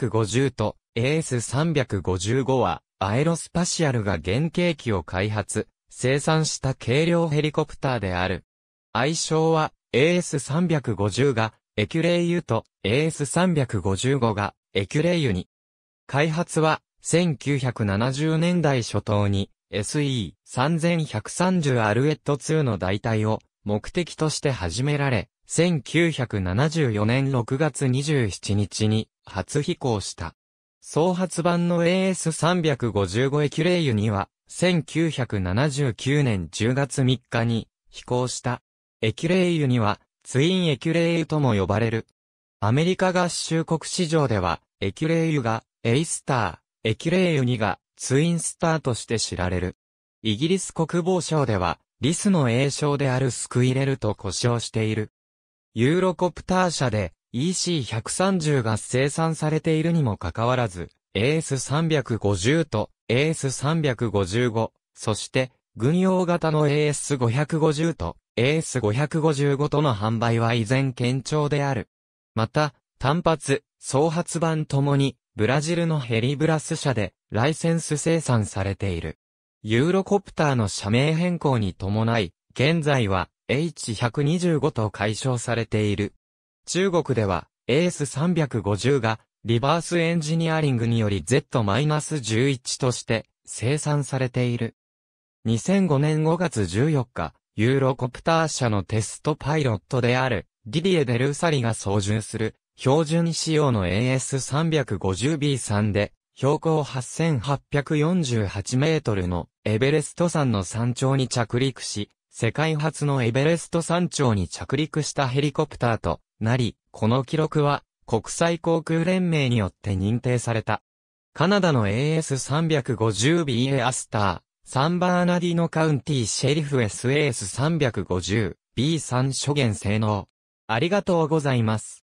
50と AS355 は、アエロスパシアルが原型機を開発、生産した軽量ヘリコプターである。愛称は AS350 がエキュレイユと AS355 がエキュレイユに。開発は1970年代初頭に SE3130 アルエット2の代替を目的として始められ、1974年6月27日に初飛行した。総発版の AS355 エキュレイユには、1979年10月3日に飛行した。エキュレイユには、ツインエキュレイユとも呼ばれる。アメリカ合衆国市場では、エキュレイユが、エイスター、エキュレイユ2が、ツインスターとして知られる。イギリス国防省では、リスの栄称であるスクイレルと呼称している。ユーロコプター社で、EC130 が生産されているにもかかわらず、AS350 と AS355、そして軍用型の AS550 と AS555 との販売は依然堅調である。また、単発、総発版ともに、ブラジルのヘリブラス社で、ライセンス生産されている。ユーロコプターの社名変更に伴い、現在は H125 と解消されている。中国では、AS350 が、リバースエンジニアリングにより Z-11 として生産されている。2005年5月14日、ユーロコプター社のテストパイロットである、ディディエ・デルーサリが操縦する、標準仕様の AS350B3 で、標高8848メートルのエベレスト山の山頂に着陸し、世界初のエベレスト山頂に着陸したヘリコプターとなり、この記録は国際航空連盟によって認定された。カナダの AS350BA アスター、サンバーナディノカウンティシェリフ SAS350B3 諸元性能。ありがとうございます。